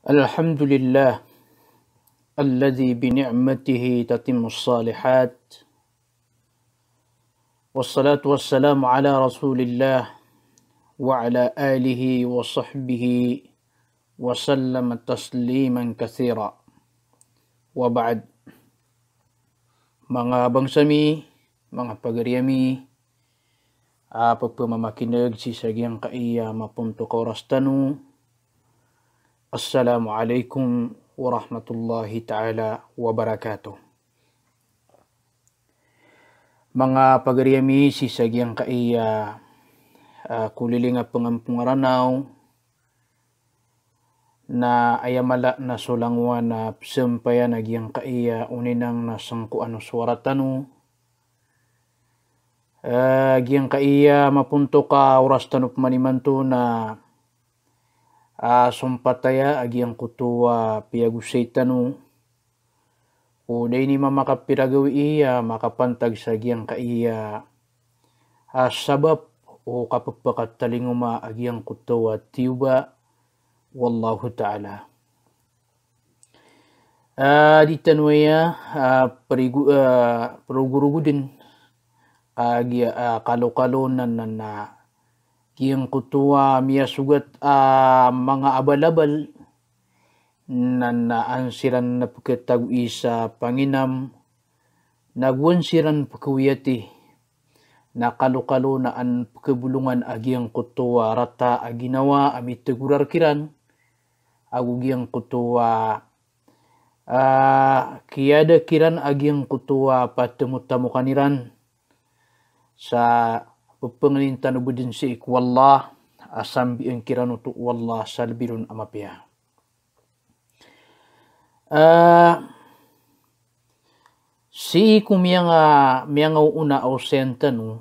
الحمد لله الذي بنعمته تتم الصالحات والصلاة والسلام على رسول الله وعلى آله وصحبه وسلم تسليما كثيرا وبعد mga bangsami, mga pagariyami, uh, pagpamamakinag si Sagyang Kaiya Mapunto Korastanu, Assalamualaikum warahmatullahi ta'ala wabarakatuh. Mga pagriyami sisagyang kaiya uh, kulilinga pangampungaranaw na ayamala na sulangwa na psampaya nagyang kaiya uninang nasangku ano suwaratano uh, ah, giyang kaiya mapunto ka oras tanup manimanto na a ah, sumpataya agiang kutua piagusaitanu uday ni mamakapiragawi iya makapantag sa agiang ka iya a ah, sabab o kapagpakatalinguma agiang kutua tiuba wallahu ta'ala Uh, di tanwaya uh, perigu uh, perugurugudin uh, uh, kalau-kalau nan na kiyang kutuwa miya sugat a uh, mga abalabal na naan siran na pagkatagui isa Panginam nagwan siran pagkawiyati na kalukalo na an pagkabulungan agiyang kutuwa rata aginawa amitegurar kiran agugiyang kutuwa uh, kiyada kiran agiyang kutuwa patumutamukan niran sa penglintan ubudin si wallah asambi engkiran untuk wallah salbirun amapia uh, ah, si ku mianga mianga una au sentanu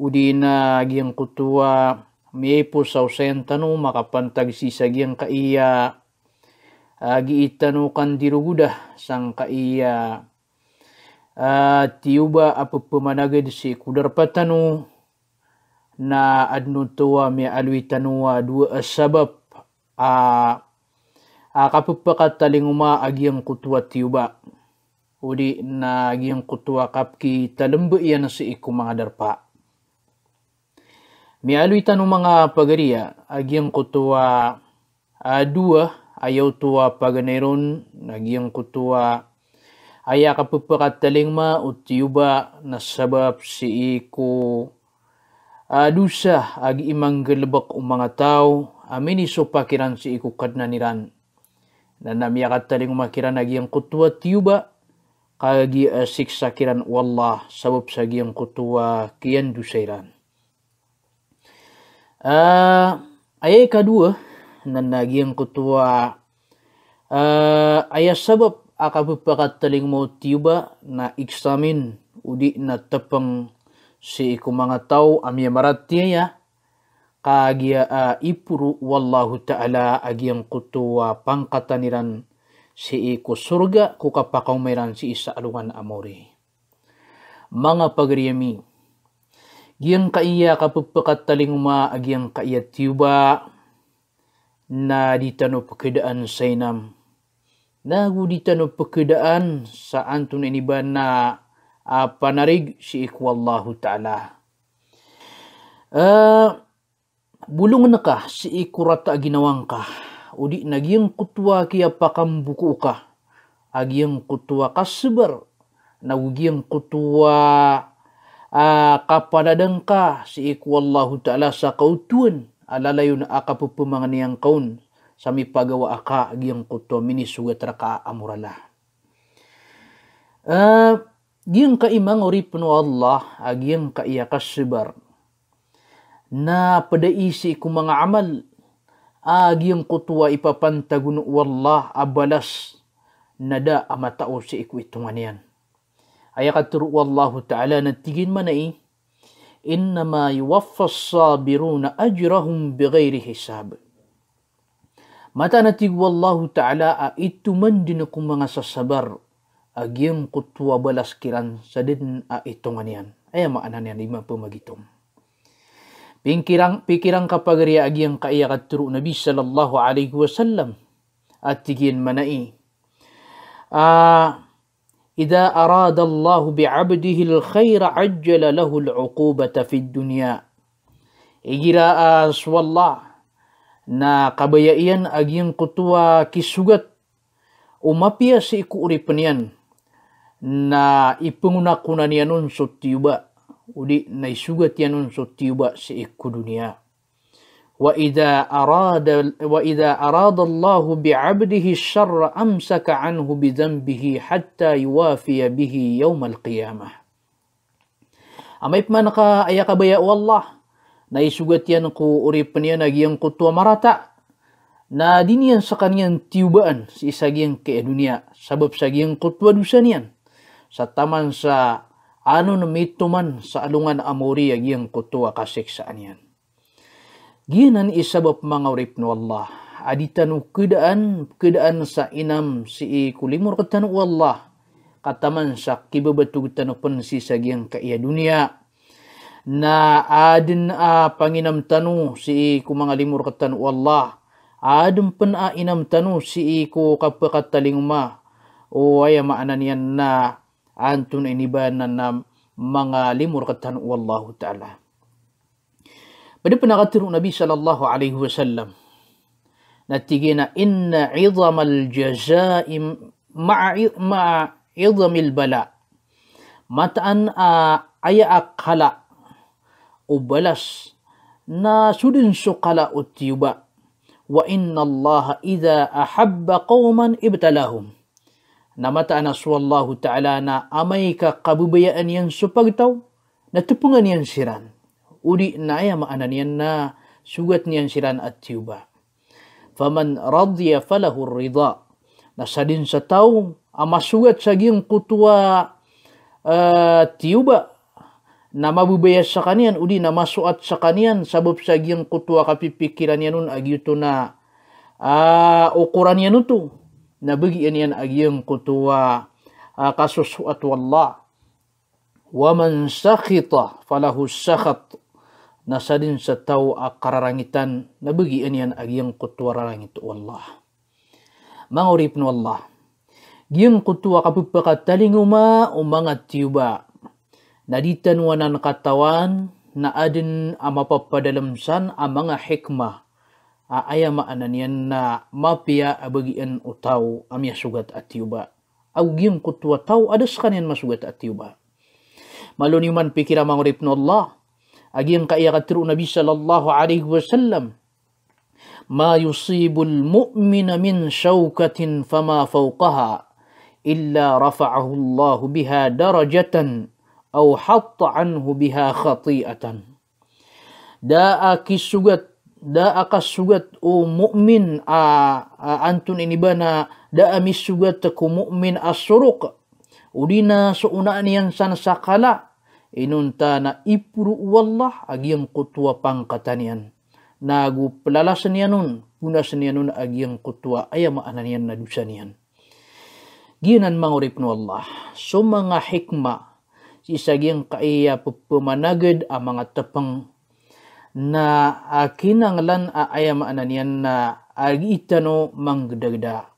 udina giang kutua miepus au sentanu makapantag sisagiang ka iya uh, kan diruguda sang ka iya uh, tiuba apa di si kudarpatanu na adnutowa mi alwitanuwa dua asabab a a kapupakat talinguma agiyang kutwa tiuba udi na agiyang kutua kapki talembu iya na si iku mga darpa mi alwitan mga pagaria agiyang kutua a dua ayaw tuwa paganeron nagiyang kutua aya kapupakat talingma utiuba na sabab si iku Adusa ag imanggalabak o mga tao, amin iso pakiran si ikukad na niran. Nanamiyakat taling umakiran agiyang kutwa tiyuba, kagi asik sakiran wallah sabab sa agiyang kutwa kiyan dusairan. Uh, ah, ayay kadua, na nagiyang kutwa, uh, ah, ayas sabab akapapakattaling mo tiyuba na iksamin udi na tapang si iku mga tau amia maratiyaya kagia a ipuru wallahu ta'ala agiyang kutuwa pangkataniran si iku surga kukapakaumiran si isa alungan amori. Mga pagriyami, giyang kaiya kapagpakataling uma agiang kaiya tiyuba na ditano pagkadaan sa inam. Nagu ditano pagkadaan sa antun iniba na a panarig si wallahu ta'ala. Uh, bulung na ka si ikurata ginawang ka. Udi naging kutwa kaya pakambuku ka. Agiyang kutwa na ugiang kutwa uh, eh, kapanadang ka si wallahu ta'ala sa kautuan. Alalayon akapupumangan niyang kaun. Sami pagawa aka agiang kutwa minisugat raka amurala. Uh, eh, Giyang ka imang urip no Allah, agiyang ka iya kasibar. Na padaisi ko mga amal, agiyang kutuwa ipapantagun wallah abalas, nada amatao si iku itungan yan. Ayakaturu wallahu ta'ala natigin manai, innama yuwaffas sabiruna ajrahum bighairi hisab. Mata natig wallahu ta'ala a ituman din akong mga sasabar agyam kutua balas kiran sadin a itungan yan. Ay maanan yan, lima po magitom. Pinkirang, pikirang kapagariya agyang kaiya katuro Nabi sallallahu alaihi wasallam at tigin manai. Ah, إذا أراد الله بعبده الخير عجل له العقوبة في dunia إجراء أسوى الله na kabayaian aging kutua kisugat umapia si iku yan na kuna ni anun tiuba udi na so tiuba sotiuba seikku dunia wa idha arada wa idha arada Allah bi 'abdihi syarra amsaka 'anhu bi dhanbihi hatta yuwafiya bihi al qiyamah amai manaka ayaka baya wallah na ti yan ku urip niya nagiyang kutua marata na dinian sakanian tiubaan si isagiang ke dunia sabab sagiang kutwa dusaniyan. dusanian sa taman sa ano mituman sa alungan amori agiyang kutua kasiksaan yan. Ginan isabap mga urip no Allah. Aditan kedaan kedaan sa inam si kulimur katan Allah. Kataman sa kibabatug tanupan si sagiyang kaiya dunia. Na adin a ah, panginam tanu si kumanga limur katan Allah. Adin pan a ah, inam tanu si ko kapakatalingma. O ayama maanan yan na antun inibananam mga limurkatan wallahu ta'ala. Pada penakatiru Nabi sallallahu alaihi wasallam natigina inna idhamal jazai ma'a idhamil bala mataan a aya akala ubalas na sudin sukala utiuba wa inna allaha idha ahabba qauman ibtalahum namata ana suwallahu ta'ala na amai qabubayaan kabubayaan supagtaw na tupungan yang siran. Uri na ayam anan yang na sugat niyan siran at tiuba. Faman radya falahu rida. sadin sa ama sugat sa giyong kutua uh, nama na mabubaya sa kanian, suat na masuat sa kanian, sabab sa kutua kapipikiran yanun nun, agyuto na uh, ah, ukuran yanutu. na bagi anian agiyang kutuwa ah, kasusuat walla wa man sakhita falahu sakhat na sa din sa tau akararangitan na bagi anian agiyang kutuwa rarangit walla mga urip no Allah giyang kutuwa kapipaka talinguma o mga tiba na ditanwanan katawan na adin ang mapapadalamsan ang mga hikmah a aya ma ananian na mapia abagian utau amya sugat atiuba au gium kutua tau adas kanian masugat atiuba maluniman pikira mangurip no Allah Agim ka iya katiru Nabi sallallahu alaihi wasallam ما يصيب المؤمن من شوكة فما فوقها إلا رفعه الله بها درجة أو حط عنه بها خطيئة دا أكي سجت da akas sugat o mu'min a, a antun ini bana da amis sugat ku mu'min as-suruq udina su'unaan yang san sakala inunta na ipuru wallah agiyang kutua pangkatanian nagu pelalasanianun puna senianun agiyang kutua ayam ananian nadusanian ginan mangurip no Allah so mga hikma sisagiyang kaiya pepemanagad ang mga tapang na akinangalan ah, aayam ah, ananian na agitano ah, mangdagda.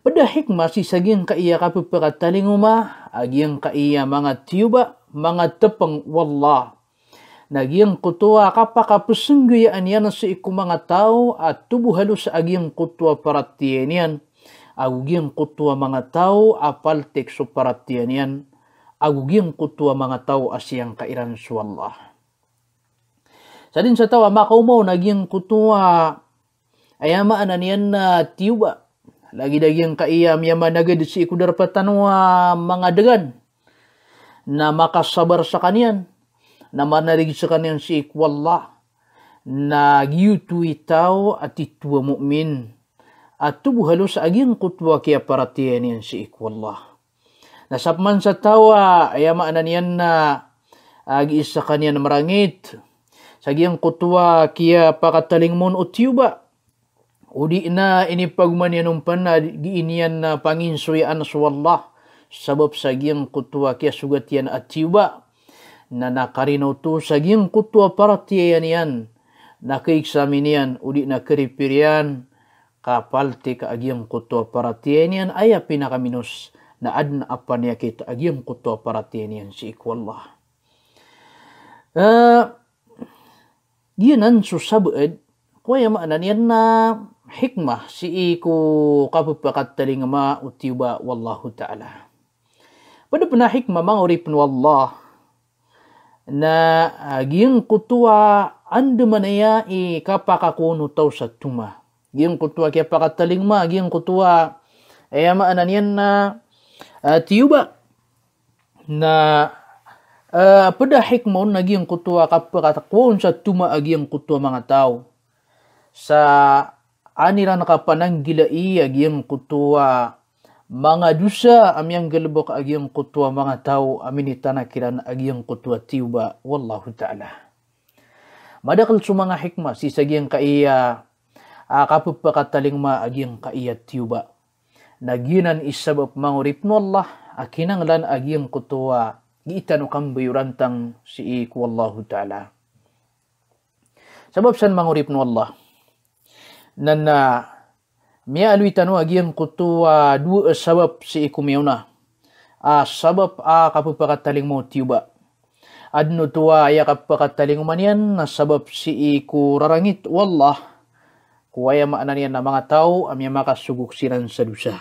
Pada hikmah sisagin kaiya kapiparatalinguma agiyang kaiya mga tiyuba mga tepeng wallah. Nagiyang kutua kapakapusungguyaan yan sa iku mga tao at tubuhalo agiyang kutua paratiyan Agugiyang kutua mga tao apal tekso paratiyan yan. Agugiyang kutua mga tao asiyang kairan su Allah. Sa din sa tawa, makaumaw, naging kutuwa. Ayamaan na na tiwa. Lagi dagyang kaiyam yaman agad si ikudar patanwa mga dagan na makasabar sa kanian na manarig sa kanian si ikwallah na giyutu tao at itwa mu'min at tubuhalo sa aging kutwa kaya paratiyan yan si ikwallah. Nasapman sa tawa, ayama na na agi sa kanian marangit, sagiang kutwa kia mon utiuba na ini pagmanian umpana giinian na uh, panginsuyan suwallah sabab sagiang kutwa kia sugatian atiuba na nakarino tu sagiang kutwa paratiayanian nakaiksaminian udi nakaripirian kapal te ka para kutwa paratiayanian aya pinakaminos na adna apa niya kita agiang kutwa paratiayanian si ikwallah. Uh, eh, ginan susabued kuya maanan yan na hikmah si iku kapupakat talingama utiba wallahu ta'ala. Pada puna hikmah mga uripin wallah na ah, giyang kutuwa ando manaya i kapakakuno taw sa tuma. Giyang kutuwa kaya pakatalingma, giyang kutuwa ay maanan yan na uh, tiyuba na Ah, pada hikmaon naging kutua kapakatakwon sa tumaagiyang kutua mga tao. Sa anila nakapanang gilai agiyang kutua mga dusa amyang galbok agiyang kutua mga tao aminita na kiran agiyang kutua tiwa wallahu ta'ala. Madakal sa mga hikma sisagiyang kaiya uh, kapapakataling maagiyang kaiya tiwa. Naginan isabap mangurip no Allah akinang lan agiyang kutua giitan o rantang si iku Allah Ta'ala. Sebab san mangurip no Allah. Nan na miya alwi tanu agiyan kutu uh, ah, dua sabab si iku miyuna. A ah, sabab a uh, kapapakataling mo tiuba. Adno tuwa ay ah, kapakataling umanian na sabab si iku rarangit wallah. Kuwaya maanan yan na mga tao amya makasuguk siran sa dusa.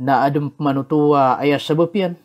Na adum manutuwa ay sabab yan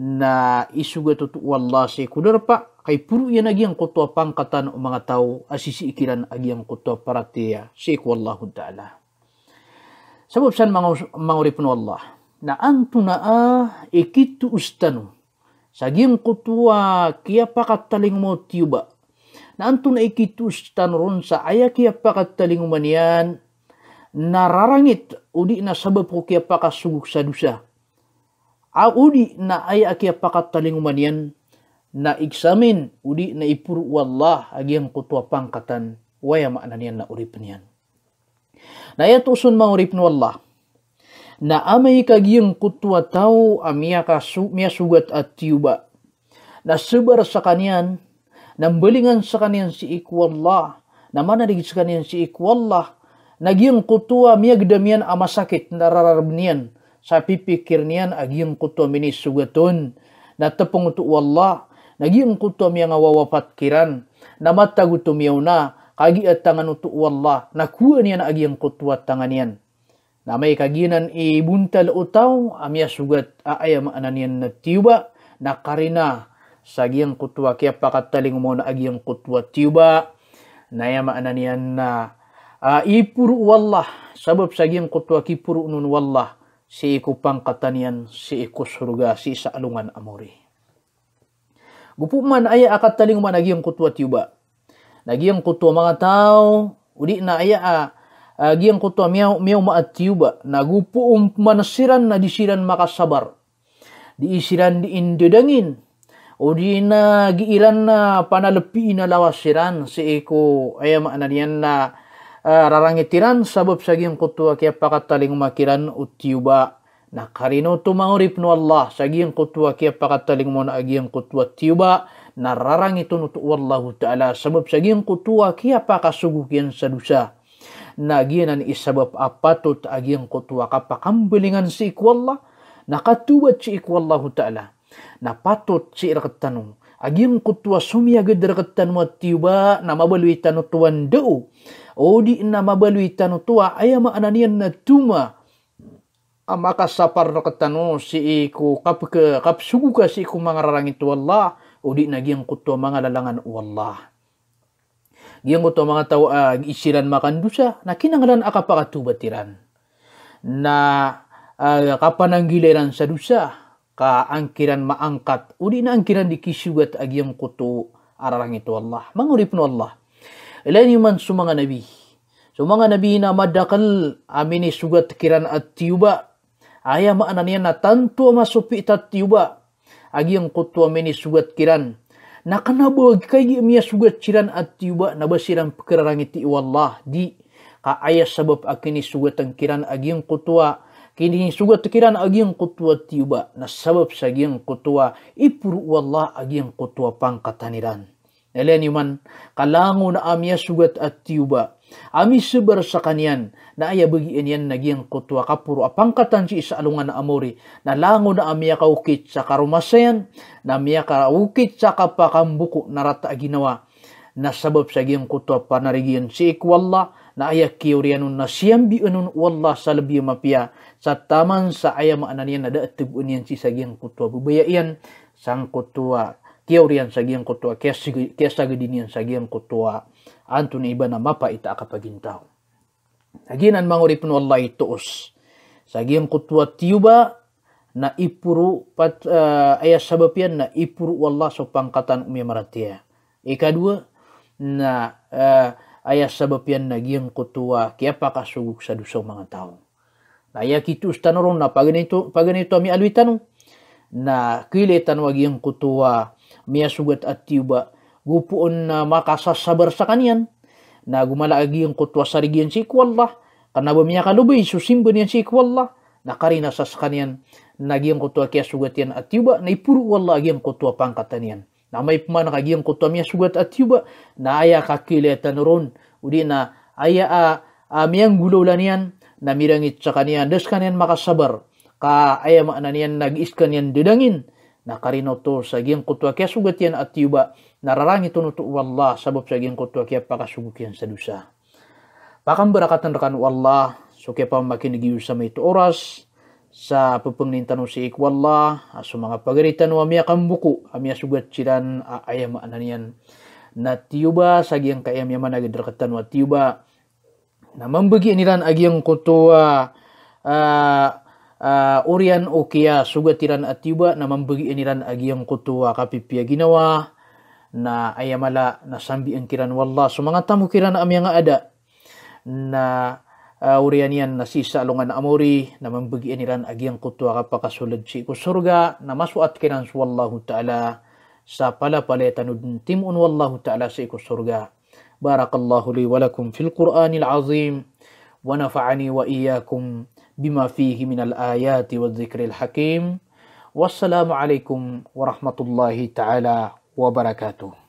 na isuga to wallah se pa kay puru yan agyang kutwa pangkatan o mga tao asisi ikiran agi agyang kutwa paratia ya. se wallahu ta'ala sabab san mga mga Allah na antu na a ikitu ustanu sagyang a kia pakataling mo tiuba na antu na ikitu ustanu ron sa aya kia pakataling manian nararangit udi na sabab ko kia pakasuguk sa dusa Audi na ay aki apakat talingumanian na iksamin udi na ipuru wallah ang kutwa pangkatan waya maananian na urip niyan. Na ma urip ni wallah na amay ang kutwa tau amia kasu miya sugat at tiuba na sebar sa kanyan nambelingan sa kanyan si ikwallah na manarig sa kanyan si ikwallah giyang kutwa miya gdamian ama sakit na rararbnian sapi pikir nian agiang kutom ini sugatun na tepung tu wallah nagiang kutom yang wawapat kiran na mata gutom na kagi at tangan tu wallah na kuan nian kuto at tangan nian na may kaginan ibuntal utaw amya sugat anan ananian na tiba na karina sagiang kuto kaya pakataling mo na kuto at tiba na yama ananian na uh, ipuru wallah sabab sagiang kuto kipuru nun wallah si ikupang katanian si ikusurga si sa alungan amori. Gupuman aya akataling man agiyang kutwa tiyuba. Nagiyang kutwa mga tao, uli na aya a agiyang kutwa miyaw, miyaw maat tiyuba. Nagupo um manasiran na disiran makasabar. Diisiran di O di na giilan na panalapi na lawasiran si iku aya maananian na Eh, rarangitiran sabab saging kutua kia taling makiran utiuba na karino tumaurip no Allah saging kutua kia taling mon agiang kutua tiuba na tu nutu wallahu ta'ala sabab saging kutua kia kian sadusa na sabab isabab apatut agiang kutua kambelingan si ikwallah na katubat si ikwallahu ta'ala na patut si irketanung Agin kutua sumia gederketan watiuba nama balui tanu tuan deu odi nama balui tanu tua ayama ananian na tuma Amaka sapar ketanu oh, si iku kap ke kap sugu ka si iku mangararang itu Allah odi nagi yang kutwa mangalalangan Allah. yang kutwa mangatau uh, isiran makan dusa na kinangalan akapakatubatiran na uh, kapanang sa dusa ka angkiran maangkat udi na angkiran di kisugat yang kutu ararang itu Allah mangurip no Allah ilan man sumanga nabi sumanga nabi na madakal amini sugat kiran at tiuba aya ma anania na tantu masupi itat tiuba agiyang kutu amini sugat kiran nakanabog kai miya sugat kiran at na nabasiran pekerarang itu Allah di ka ayas sebab akini sugat ang kiran yang kutua kini suga tekiran agiang kutua tiuba na sabab sagiang kutua ipur wallah agiang kutua pangkataniran. Nalani man kalangu na amia sugat at tiuba ami sebar kanian na aya bagi enian nagiang kutua kapuro apangkatan si isa alungan na amori na langu na ka kaukit sa karumasayan na ka kaukit sa na narata aginawa na sabab sagiang kutua panarigian si ikwallah na aya kiurianun na siyam biunun wallah salabi mapia sa taman sa aya maananian ada daatib unian si sagiang kutua iyan sang kutua kiurian sagiang kutua kaya sagidinian sagiang kutua antun iba na mapa ita akapagintaw naginan manguripun wallahi os sagiang kutua tiuba na ipuru pat uh, eh, aya sababian na ipuru wallah so pangkatan umi maratia dua na uh, aya sababyan naging kutuwa kaya pakasugok sa dusaw mga tao. Naya kitu stanoron na paganito paganito mi alwi tanu na kile tanu agiyang kutuwa miya sugat at tiba gupuon na makasasabar sa kanian na gumalagi ang kutwa sa rigiyan si Ikwallah kanaba miya kalubay susimbo niyan si Ikwallah nakarina sa kanian nagiyang kutwa kaya sugat yan at tiba na ipuro wallah agiyang kutwa pangkatanian nama ipma na kagiang miya sugat atiuba na aya kakile tanron udi na aya a ah, amiyang ah, gulolanian na mirang kanian des kanian makasabar ka aya maananian nag kanian dudangin na karino to sa giyang kutwa kaya sugat yan atiuba nararangi tunutu wallah sabab sa giyang kutwa kaya pakasugukian sa dusa pakam berakatan rakan wallah so kaya pamakin nagiusam ito oras sa pepengnintan usi ikwallah aso mga pagaritan wa miya kambuku amya sugat ciran ayam ananian na tiuba kaya kayam yaman drakatan wa tiuba na mambagi niran agiang kutua uh, uh, urian sugat sugatiran at tiuba na mambagi niran agiang kutua kapipia ginawa na ayamala na sambi ang kiran wallah so mga tamu kiran nga ada na uh, urianian na si salungan amuri na mambagian nilan agiyang kutwa kapakasulad si surga na masuat kinans wallahu ta'ala sa palapalitan timun wallahu ta'ala sa surga kusurga بارك الله لي ولكم في القرآن العظيم ونفعني وإياكم بما فيه من الآيات والذكر الحكيم والسلام عليكم ورحمة الله تعالى وبركاته